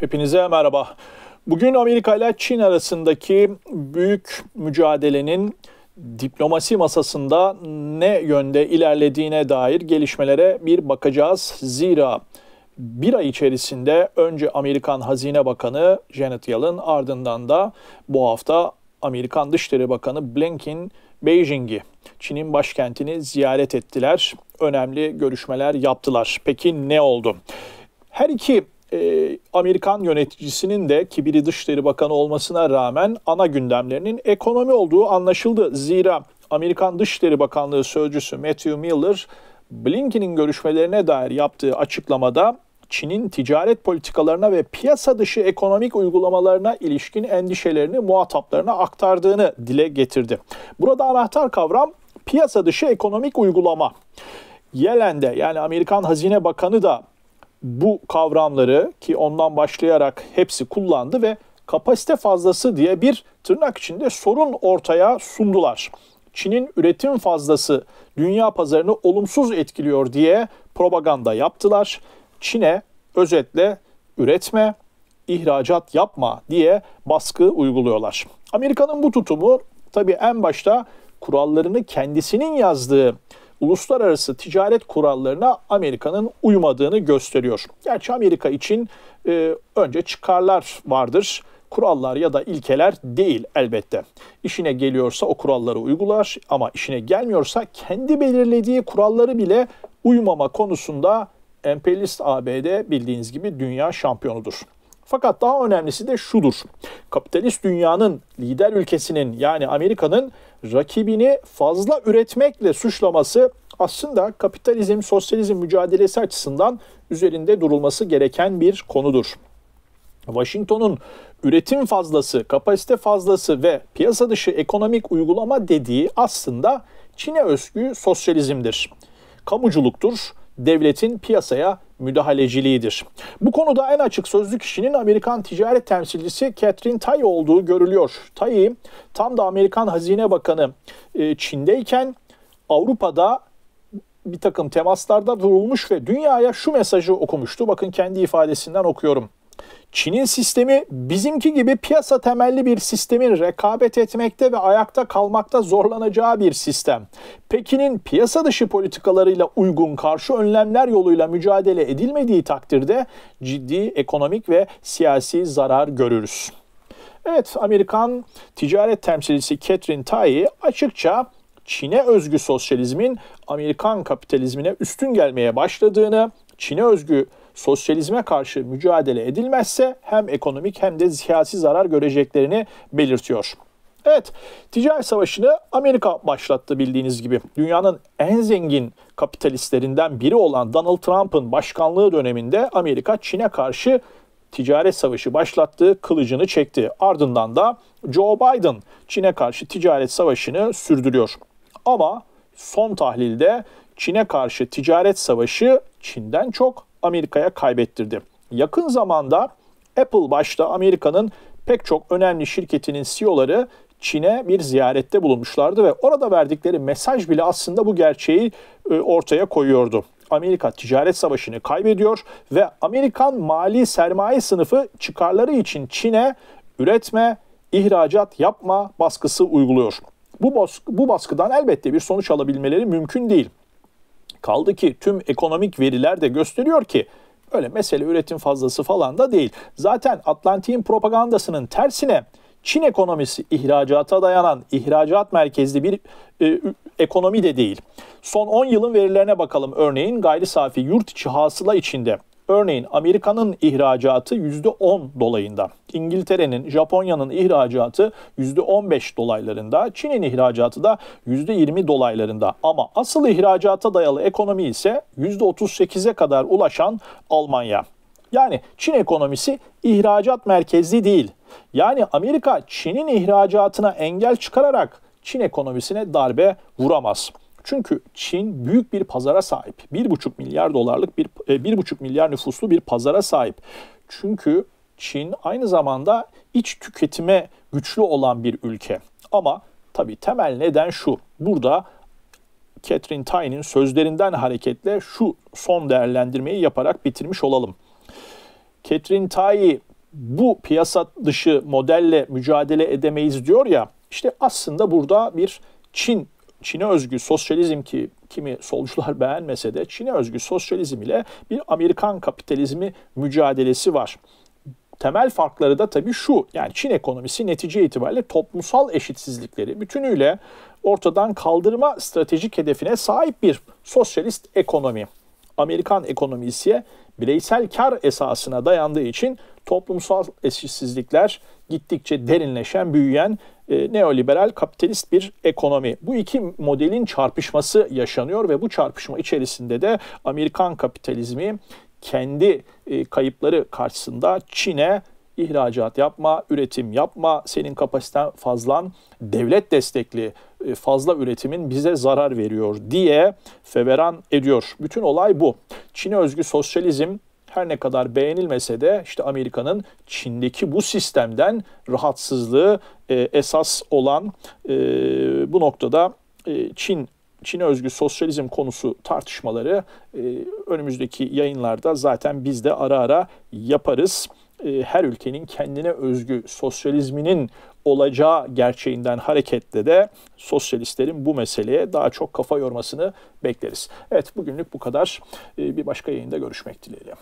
Hepinize merhaba. Bugün Amerika ile Çin arasındaki büyük mücadelenin diplomasi masasında ne yönde ilerlediğine dair gelişmelere bir bakacağız. Zira bir ay içerisinde önce Amerikan Hazine Bakanı Janet Yellen ardından da bu hafta Amerikan Dışişleri Bakanı Blinken Beijing'i, Çin'in başkentini ziyaret ettiler. Önemli görüşmeler yaptılar. Peki ne oldu? Her iki e, Amerikan yöneticisinin de ki biri Dışişleri Bakanı olmasına rağmen ana gündemlerinin ekonomi olduğu anlaşıldı. Zira Amerikan Dışişleri Bakanlığı Sözcüsü Matthew Miller, Blinken'in görüşmelerine dair yaptığı açıklamada Çin'in ticaret politikalarına ve piyasa dışı ekonomik uygulamalarına ilişkin endişelerini muhataplarına aktardığını dile getirdi. Burada anahtar kavram piyasa dışı ekonomik uygulama. Yelen'de yani Amerikan Hazine Bakanı da bu kavramları ki ondan başlayarak hepsi kullandı ve kapasite fazlası diye bir tırnak içinde sorun ortaya sundular. Çin'in üretim fazlası dünya pazarını olumsuz etkiliyor diye propaganda yaptılar. Çin'e özetle üretme, ihracat yapma diye baskı uyguluyorlar. Amerika'nın bu tutumu tabii en başta kurallarını kendisinin yazdığı uluslararası ticaret kurallarına Amerika'nın uymadığını gösteriyor. Gerçi Amerika için e, önce çıkarlar vardır. Kurallar ya da ilkeler değil elbette. İşine geliyorsa o kuralları uygular ama işine gelmiyorsa kendi belirlediği kuralları bile uymama konusunda emperyalist ABD bildiğiniz gibi dünya şampiyonudur. Fakat daha önemlisi de şudur. Kapitalist dünyanın lider ülkesinin yani Amerika'nın rakibini fazla üretmekle suçlaması aslında kapitalizm sosyalizm mücadelesi açısından üzerinde durulması gereken bir konudur. Washington'un üretim fazlası, kapasite fazlası ve piyasa dışı ekonomik uygulama dediği aslında Çin'e özgü sosyalizmdir. Kamuculuktur, devletin piyasaya müdahaleciliğidir. Bu konuda en açık sözlü kişinin Amerikan ticaret temsilcisi Catherine Tai olduğu görülüyor. Tai tam da Amerikan Hazine Bakanı e, Çin'deyken Avrupa'da bir takım temaslarda durulmuş ve dünyaya şu mesajı okumuştu. Bakın kendi ifadesinden okuyorum. Çin'in sistemi bizimki gibi piyasa temelli bir sistemin rekabet etmekte ve ayakta kalmakta zorlanacağı bir sistem. Pekin'in piyasa dışı politikalarıyla uygun karşı önlemler yoluyla mücadele edilmediği takdirde ciddi ekonomik ve siyasi zarar görürüz. Evet, Amerikan ticaret temsilcisi Catherine Tai açıkça Çin'e özgü sosyalizmin Amerikan kapitalizmine üstün gelmeye başladığını, Çin'e özgü sosyalizme karşı mücadele edilmezse hem ekonomik hem de siyasi zarar göreceklerini belirtiyor. Evet, ticaret savaşını Amerika başlattı bildiğiniz gibi. Dünyanın en zengin kapitalistlerinden biri olan Donald Trump'ın başkanlığı döneminde Amerika Çin'e karşı ticaret savaşı başlattı, kılıcını çekti. Ardından da Joe Biden Çin'e karşı ticaret savaşını sürdürüyor. Ama son tahlilde Çin'e karşı ticaret savaşı Çin'den çok Amerika'ya kaybettirdi. Yakın zamanda Apple başta Amerika'nın pek çok önemli şirketinin CEO'ları Çin'e bir ziyarette bulunmuşlardı ve orada verdikleri mesaj bile aslında bu gerçeği e, ortaya koyuyordu. Amerika ticaret savaşını kaybediyor ve Amerikan mali sermaye sınıfı çıkarları için Çin'e üretme, ihracat yapma baskısı uyguluyor. Bu, baskı, bu baskıdan elbette bir sonuç alabilmeleri mümkün değil. Kaldı ki tüm ekonomik veriler de gösteriyor ki öyle mesele üretim fazlası falan da değil. Zaten Atlantik'in propagandasının tersine Çin ekonomisi ihracata dayanan, ihracat merkezli bir e, ekonomi de değil. Son 10 yılın verilerine bakalım. Örneğin gayri safi yurt içi hasıla içinde Örneğin Amerika'nın ihracatı %10 dolayında, İngiltere'nin, Japonya'nın ihracatı %15 dolaylarında, Çin'in ihracatı da %20 dolaylarında ama asıl ihracata dayalı ekonomi ise %38'e kadar ulaşan Almanya. Yani Çin ekonomisi ihracat merkezli değil. Yani Amerika Çin'in ihracatına engel çıkararak Çin ekonomisine darbe vuramaz. Çünkü Çin büyük bir pazara sahip. 1,5 milyar dolarlık bir ve 1,5 milyar nüfuslu bir pazara sahip. Çünkü Çin aynı zamanda iç tüketime güçlü olan bir ülke. Ama tabii temel neden şu. Burada Catherine Tai'nin sözlerinden hareketle şu son değerlendirmeyi yaparak bitirmiş olalım. Catherine Tai bu piyasa dışı modelle mücadele edemeyiz diyor ya İşte aslında burada bir Çin Çin'e özgü sosyalizm ki kimi solcular beğenmese de Çin'e özgü sosyalizm ile bir Amerikan kapitalizmi mücadelesi var. Temel farkları da tabii şu. Yani Çin ekonomisi netice itibariyle toplumsal eşitsizlikleri bütünüyle ortadan kaldırma stratejik hedefine sahip bir sosyalist ekonomi. Amerikan ekonomisiye bireysel kar esasına dayandığı için toplumsal eşitsizlikler gittikçe derinleşen, büyüyen e, neoliberal kapitalist bir ekonomi. Bu iki modelin çarpışması yaşanıyor ve bu çarpışma içerisinde de Amerikan kapitalizmi kendi e, kayıpları karşısında Çin'e ihracat yapma, üretim yapma, senin kapasiten fazlan devlet destekli e, fazla üretimin bize zarar veriyor diye feveran ediyor. Bütün olay bu. Çin'e özgü sosyalizm her ne kadar beğenilmese de işte Amerika'nın Çin'deki bu sistemden rahatsızlığı e, esas olan e, bu noktada e, Çin Çin'e özgü sosyalizm konusu tartışmaları e, önümüzdeki yayınlarda zaten biz de ara ara yaparız. E, her ülkenin kendine özgü sosyalizminin olacağı gerçeğinden hareketle de sosyalistlerin bu meseleye daha çok kafa yormasını bekleriz. Evet bugünlük bu kadar. E, bir başka yayında görüşmek dileğiyle.